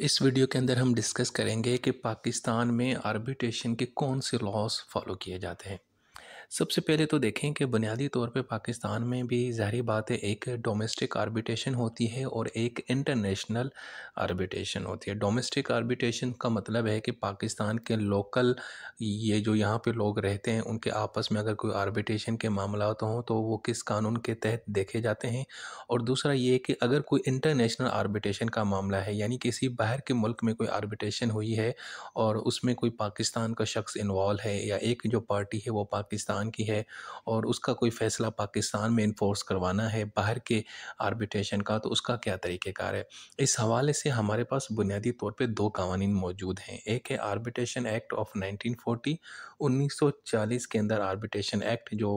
इस वीडियो के अंदर हम डिस्कस करेंगे कि पाकिस्तान में आर्बिट्रेशन के कौन से लॉज फॉलो किए जाते हैं सबसे पहले तो देखें कि बुनियादी तौर पे पाकिस्तान में भी ज़ाहरी बात है एक डोमेस्टिक आर्बिटेशन होती है और एक इंटरनेशनल आर्बिटेशन होती है डोमेस्टिक आर्बिटेशन का मतलब है कि पाकिस्तान के लोकल ये जो यहाँ पे लोग रहते हैं उनके आपस में अगर कोई आर्बिटेशन के मामला तो हों तो वो किस कानून के तहत देखे जाते हैं और दूसरा ये कि अगर कोई इंटरनेशनल आर्बिटेशन का मामला है यानी किसी बाहर के मुल्क में कोई आर्बिटेशन हुई है और उसमें कोई पाकिस्तान का शख्स इन्वॉल्व है या एक जो पार्टी है वो पाकिस्तान पाकिस्तान की है और उसका कोई फ़ैसला पाकिस्तान में इन्फोर्स करवाना है बाहर के आर्बिट्रेशन का तो उसका क्या तरीक़ेकार है इस हवाले से हमारे पास बुनियादी तौर पर दो कवानीन मौजूद हैं एक है आर्बिट्रेशन एक्ट ऑफ नाइनटीन 1940 के अंदर आर्बिट्रेशन एक्ट जो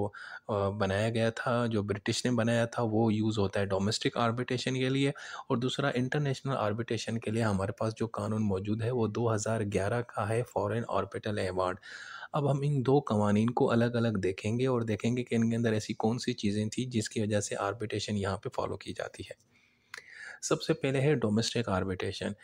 बनाया गया था जो ब्रिटिश ने बनाया था वो यूज़ होता है डोमेस्टिक आर्बिट्रेशन के लिए और दूसरा इंटरनेशनल आर्बिट्रेशन के लिए हमारे पास जो कानून मौजूद है वो 2011 का है फॉरेन ऑर्बिटल एवार्ड अब हम इन दो कवानीन को अलग अलग देखेंगे और देखेंगे कि इनके अंदर ऐसी कौन सी चीज़ें थी जिसकी वजह से आर्बिट्रेशन यहाँ पर फॉलो की जाती है सबसे पहले है डोमेस्टिक आर्बिटेशन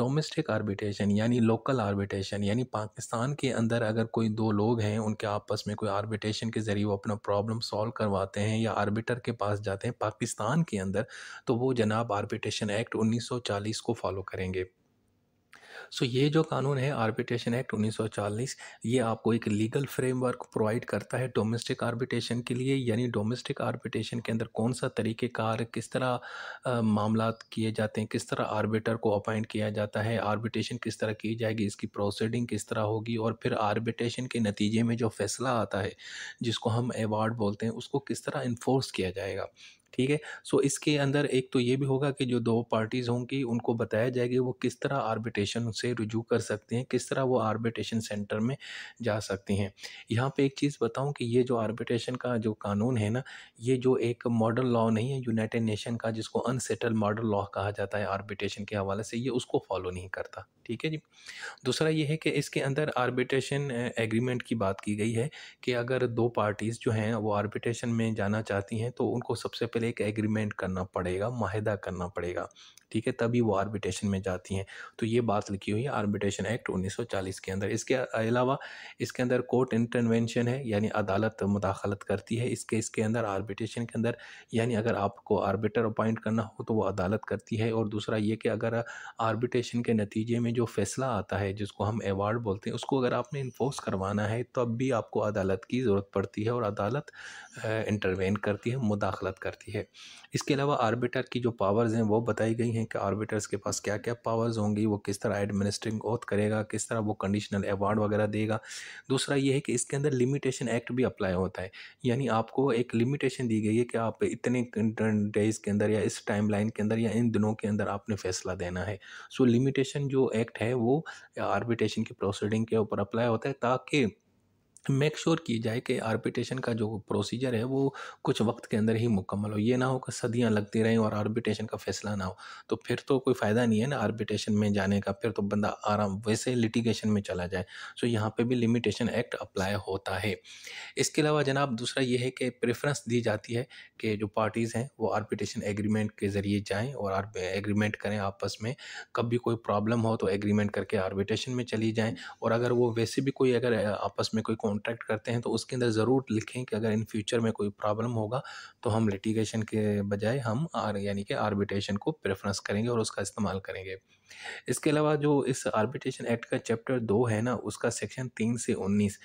डोमेस्टिक आर्बिटेशन यानी लोकल आर्बिटेशन यानी पाकिस्तान के अंदर अगर कोई दो लोग हैं उनके आपस में कोई आर्बिटेशन के ज़रिए वो अपना प्रॉब्लम सॉल्व करवाते हैं या आर्बिटर के पास जाते हैं पाकिस्तान के अंदर तो वो जनाब आर्बिटेशन एक्ट 1940 को फॉलो करेंगे सो ये जो कानून है आर्बिट्रेशन एक्ट 1940 ये आपको एक लीगल फ्रेमवर्क प्रोवाइड करता है डोमेस्टिक आर्बिट्रेशन के लिए यानी डोमेस्टिक आर्बिट्रेशन के अंदर कौन सा कार किस तरह आ, मामला किए जाते हैं किस तरह आर्बिटर को अपॉइंट किया जाता है आर्बिटेशन किस तरह की जाएगी इसकी प्रोसीडिंग किस तरह होगी और फिर आर्बिटेशन के नतीजे में जो फैसला आता है जिसको हम अवार्ड बोलते हैं उसको किस तरह इन्फोर्स किया जाएगा ठीक है सो इसके अंदर एक तो ये भी होगा कि जो दो पार्टीज़ होंगी उनको बताया जाएगा वो किस तरह आर्बिटेशन से रुजू कर सकते हैं किस तरह वो आर्बिटेशन सेंटर में जा सकती हैं यहाँ पे एक चीज़ बताऊँ कि ये जो आर्बिटेशन का जो कानून है ना ये जो एक मॉडल लॉ नहीं है यूनाइटेड नेशन का जिसको अनसेटल मॉडल लॉ कहा जाता है आर्बिटेशन के हवाले से ये उसको फॉलो नहीं करता ठीक है जी दूसरा ये है कि इसके अंदर आर्बिटेशन एग्रीमेंट की बात की गई है कि अगर दो पार्टीज़ जो हैं वो आर्बिटेशन में जाना चाहती हैं तो उनको सबसे पहले लिए एक एग्रीमेंट करना पड़ेगा माहिदा करना पड़ेगा ठीक है तभी वो आर्बिटेशन में जाती हैं तो ये बात लिखी हुई है आर्बिटेशन एक्ट 1940 के अंदर इसके अलावा इसके अंदर कोर्ट इंटरवेंशन है यानी अदालत मुदाखलत करती है इसके इसके अंदर आर्बिटेशन के अंदर यानी अगर आपको आर्बिटर अपॉइंट करना हो तो वो अदालत करती है और दूसरा ये कि अगर आर्बिटेशन के नतीजे में जो फैसला आता है जिसको हम एवार्ड बोलते हैं उसको अगर आपने इन्फोर्स करवाना है तब भी आपको अदालत की ज़रूरत पड़ती है और अदालत इंटरवेंट करती है मुदाखलत करती है इसके अलावा आर्बिटर की जो पावर्स हैं वो बताई गई हैं हैं कि आर्बिटर्स के पास क्या क्या पावर्स होंगी वो किस तरह एडमिनिस्ट्रिंग ऑथ करेगा किस तरह वो कंडीशनल अवार्ड वगैरह देगा दूसरा ये है कि इसके अंदर लिमिटेशन एक्ट भी अप्लाई होता है यानी आपको एक लिमिटेशन दी गई है कि आप इतने डेज के अंदर या इस टाइम के अंदर या इन दिनों के अंदर आपने फैसला देना है सो लिमिटेशन जो एक्ट है वो आर्बिटेशन की प्रोसीडिंग के ऊपर अप्लाई होता है ताकि मेक श्योर sure की जाए कि आर्बिटेशन का जो प्रोसीजर है वो कुछ वक्त के अंदर ही मुकम्मल हो ये ना हो कि सदियाँ लगती रहें और आर्बिटेशन का फैसला ना हो तो फिर तो कोई फ़ायदा नहीं है ना आर्बिटेशन में जाने का फिर तो बंदा आराम वैसे लिटिगेशन में चला जाए सो तो यहाँ पे भी लिमिटेशन एक्ट अप्लाई होता है इसके अलावा जनाब दूसरा ये है कि प्रेफरेंस दी जाती है कि जो पार्टीज़ हैं वो आर्बिटेशन एग्रीमेंट के ज़रिए जाएँ और एग्रीमेंट करें आपस में कभी कोई प्रॉब्लम हो तो एग्रीमेंट करके आर्बिटेशन में चली जाएँ और अगर वो वैसे भी कोई अगर आपस में कोई कॉन्ट्रैक्ट करते हैं तो उसके अंदर ज़रूर लिखें कि अगर इन फ्यूचर में कोई प्रॉब्लम होगा तो हम लिटिगेशन के बजाय हम आर यानी कि आर्बिटेशन को प्रेफरेंस करेंगे और उसका इस्तेमाल करेंगे इसके अलावा जो इस आर्बिटेशन एक्ट का चैप्टर दो है ना उसका सेक्शन तीन से उन्नीस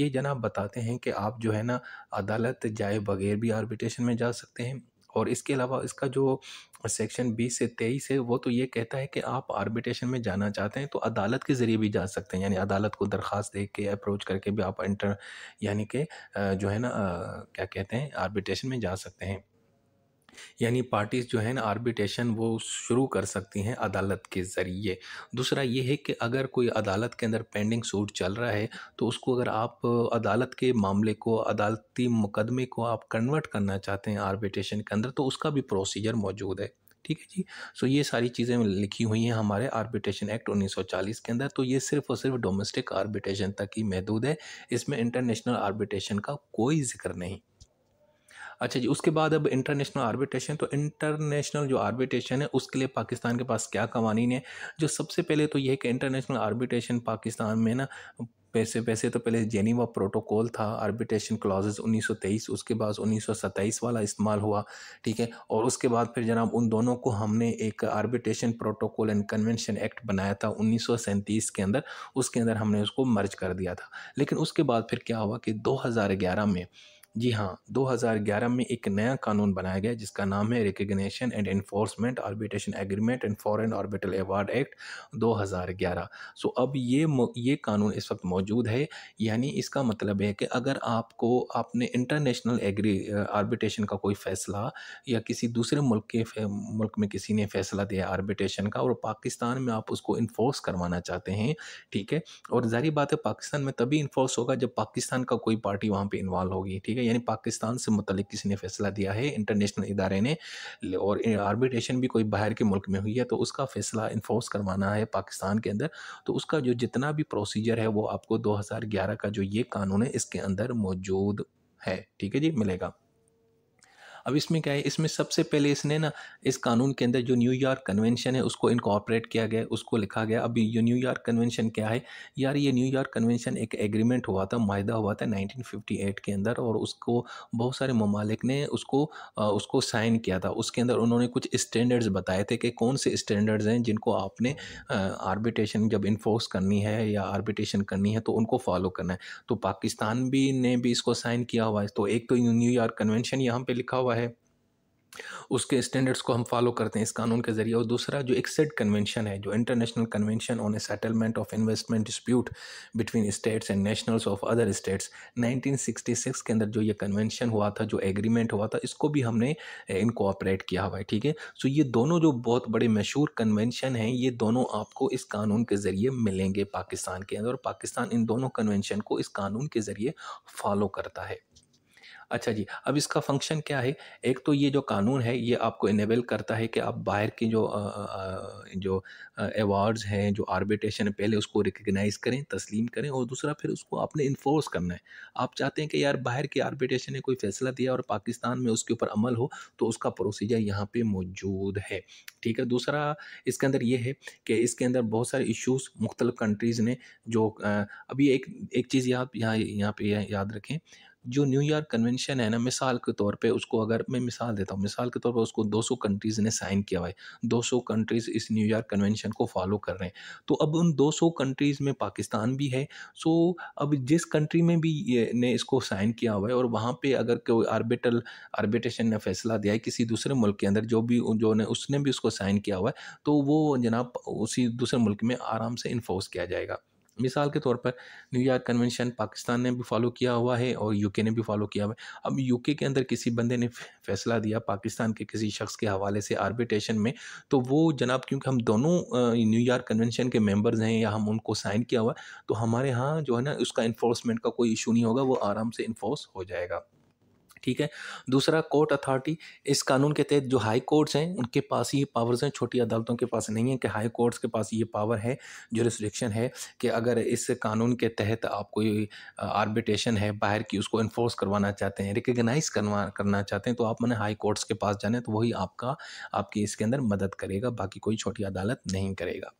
ये जनाब बताते हैं कि आप जो है ना अदालत जाए बगैर भी आर्बिटेशन में जा सकते हैं और इसके अलावा इसका जो सेक्शन बीस से तेईस है वो तो ये कहता है कि आप आर्बिट्रेशन में जाना चाहते हैं तो अदालत के ज़रिए भी जा सकते हैं यानी अदालत को दरख्वास्त दे के अप्रोच करके भी आप इंटर यानी कि जो है ना क्या कहते हैं आर्बिट्रेशन में जा सकते हैं यानी पार्टीज़ जो है ना आर्बिटेशन वो शुरू कर सकती हैं अदालत के ज़रिए दूसरा ये है कि अगर कोई अदालत के अंदर पेंडिंग सूट चल रहा है तो उसको अगर आप अदालत के मामले को अदालती मुकदमे को आप कन्वर्ट करना चाहते हैं आर्बिटेशन के अंदर तो उसका भी प्रोसीजर मौजूद है ठीक है जी सो ये सारी चीज़ें लिखी हुई हैं हमारे आर्बिटेशन एक्ट 1940 के अंदर तो ये सिर्फ और सिर्फ डोमेस्टिक आर्बिटेशन तक ही महदूद है इसमें इंटरनेशनल आर्बिटेशन का कोई जिक्र नहीं अच्छा जी उसके बाद अब इंटरनेशनल आर्बिट्रेशन तो इंटरनेशनल जो आर्बिट्रेशन है उसके लिए पाकिस्तान के पास क्या कवानीन है जो सबसे पहले तो यह कि इंटरनेशनल आर्बिट्रेशन पाकिस्तान में ना पैसे पैसे तो पहले जेनीवा प्रोटोकॉल था आर्बिट्रेशन क्लॉजेज 1923 उसके बाद 1927 वाला इस्तेमाल हुआ ठीक है और उसके बाद फिर जनाब उन दोनों को हमने एक arbitration protocol and convention act बनाया था उन्नीस के अंदर उसके अंदर हमने उसको मर्ज कर दिया था लेकिन उसके बाद फिर क्या हुआ कि दो में जी हाँ 2011 में एक नया कानून बनाया गया जिसका नाम है recognition and enforcement arbitration agreement and foreign arbitral award act 2011 so अब ये ये कानून इस वक्त मौजूद है यानी इसका मतलब है कि अगर आपको आपने इंटरनेशनल एग्री आर्बिटेशन का कोई फ़ैसला या किसी दूसरे मुल्क के मुल्क में किसी ने फ़ैसला दिया आर्बिटेशन का और पाकिस्तान में आप उसको इन्फोर्स करवाना चाहते हैं ठीक है और जारी बात है पाकिस्तान में तभी इन्फोर्स होगा जब पाकिस्तान का कोई पार्टी वहाँ पर इन्वॉल्व होगी ठीक है है यानी पाकिस्तान से मतलब किसी ने फैसला दिया है इंटरनेशनल इदारे ने और आर्बिट्रेशन भी कोई बाहर के मुल्क में हुई है तो उसका फैसला इन्फोर्स करवाना है पाकिस्तान के अंदर तो उसका जो जितना भी प्रोसीजर है वो आपको ग्यारह का जो ये कानून है इसके अंदर मौजूद है ठीक है जी मिलेगा अब इसमें क्या है इसमें सबसे पहले इसने ना इस कानून के अंदर जो न्यूयॉर्क कन्वेंशन है उसको इनकॉर्पोरेट किया गया उसको लिखा गया अब ये न्यूयॉर्क कन्वेंशन क्या है यार ये न्यूयॉर्क कन्वेंशन एक एग्रीमेंट हुआ था माहा हुआ था नाइनटीन के अंदर और उसको बहुत सारे ममालिक ने उसको उसको साइन किया था उसके अंदर उन्होंने कुछ स्टैंडर्ड्स बताए थे कि कौन से स्टैंडर्ड्स हैं जिनको आपने आर्बिटेशन जब इन्फोर्स करनी है या आर्बिटेशन करनी है तो उनको फॉलो करना है तो पाकिस्तान भी ने भी इसको साइन किया हुआ है तो एक तो न्यूयॉर्क कन्वेंशन यहाँ पर लिखा हुआ हुआ है उसके स्टैंडर्ड्स को हम फॉलो करते हैं इस कानून के ज़रिए और दूसरा जो एक्सेड कन्वेंशन है जो international convention on a settlement of investment dispute between states and nationals of other states 1966 के अंदर जो ये कन्वेंशन हुआ था जो एग्रीमेंट हुआ था इसको भी हमने इनकोऑपरेट किया हुआ है ठीक है सो ये दोनों जो बहुत बड़े मशहूर कन्वेंशन हैं ये दोनों आपको इस कानून के ज़रिए मिलेंगे पाकिस्तान के अंदर और पाकिस्तान इन दोनों कन्वेंशन को इस कानून के ज़रिए फॉलो करता है अच्छा जी अब इसका फंक्शन क्या है एक तो ये जो कानून है ये आपको इनेबल करता है कि आप बाहर के जो आ, जो अवार्ड्स हैं जो आर्बिट्रेशन है पहले उसको रिकगनाइज़ करें तस्लीम करें और दूसरा फिर उसको आपने इन्फोर्स करना है आप चाहते हैं कि यार बाहर की आर्बिट्रेशन ने कोई फ़ैसला दिया और पाकिस्तान में उसके ऊपर अमल हो तो उसका प्रोसीजर यहाँ पर मौजूद है ठीक है दूसरा इसके अंदर ये है कि इसके अंदर बहुत सारे इशूज़ मुख्तलिफ़ कंट्रीज़ ने जो अभी एक एक चीज़ आप यहाँ यहाँ पर याद रखें जो न्यूयॉर्क कन्वेंशन है ना मिसाल के तौर पे उसको अगर मैं मिसाल देता हूँ मिसाल के तौर पे उसको 200 कंट्रीज़ ने साइन किया हुआ है 200 कंट्रीज़ इस न्यूयॉर्क कन्वेंशन को फॉलो कर रहे हैं तो अब उन 200 कंट्रीज़ में पाकिस्तान भी है सो अब जिस कंट्री में भी ये ने इसको साइन किया हुआ है और वहाँ पर अगर कोई आर्बिटल आर्बिटेशन ने फैसला दिया है किसी दूसरे मुल्क के अंदर जो भी जो ने उसने भी उसको साइन किया हुआ है तो वो जनाब उसी दूसरे मुल्क में आराम से इन्फोर्स किया जाएगा मिसाल के तौर पर न्यूयॉर्क कन्वेंशन पाकिस्तान ने भी फॉलो किया हुआ है और यूके ने भी फॉलो किया हुआ है अब यूके के अंदर किसी बंदे ने फैसला दिया पाकिस्तान के किसी शख्स के हवाले से आर्बिट्रेशन में तो वो जनाब क्योंकि हम दोनों न्यूयॉर्क कन्वेंशन के मेंबर्स हैं या हम उनको साइन किया हुआ है तो हमारे यहाँ जो है ना उसका इन्फोर्समेंट का कोई इशू नहीं होगा वो आराम से इन्फोर्स हो जाएगा ठीक है दूसरा कोर्ट अथॉरिटी इस कानून के तहत जो हाई कोर्ट्स हैं उनके पास ये पावर्स हैं छोटी अदालतों के पास नहीं है कि हाई कोर्ट्स के पास ये पावर है जो रिस्ट्रिक्शन है कि अगर इस कानून के तहत आप कोई आर्बिटेशन है बाहर की उसको इन्फोर्स करवाना चाहते हैं रिकगनाइज करवा करना चाहते हैं तो आप मैंने हाई कोर्ट्स के पास जाना है तो वही आपका आपकी इसके अंदर मदद करेगा बाकी कोई छोटी अदालत नहीं करेगा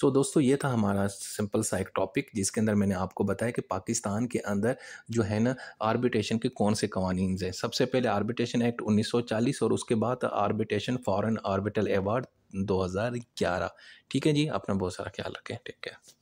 सो so, दोस्तों ये था हमारा सिंपल सा एक टॉपिक जिसके अंदर मैंने आपको बताया कि पाकिस्तान के अंदर जो है ना आर्बिट्रेशन के कौन से कवानी हैं सबसे पहले आर्बिट्रेशन एक्ट 1940 और उसके बाद आर्बिटेशन फॉरेन आर्बिटल एवार्ड 2011 ठीक है जी अपना बहुत सारा ख्याल रखें टेक केयर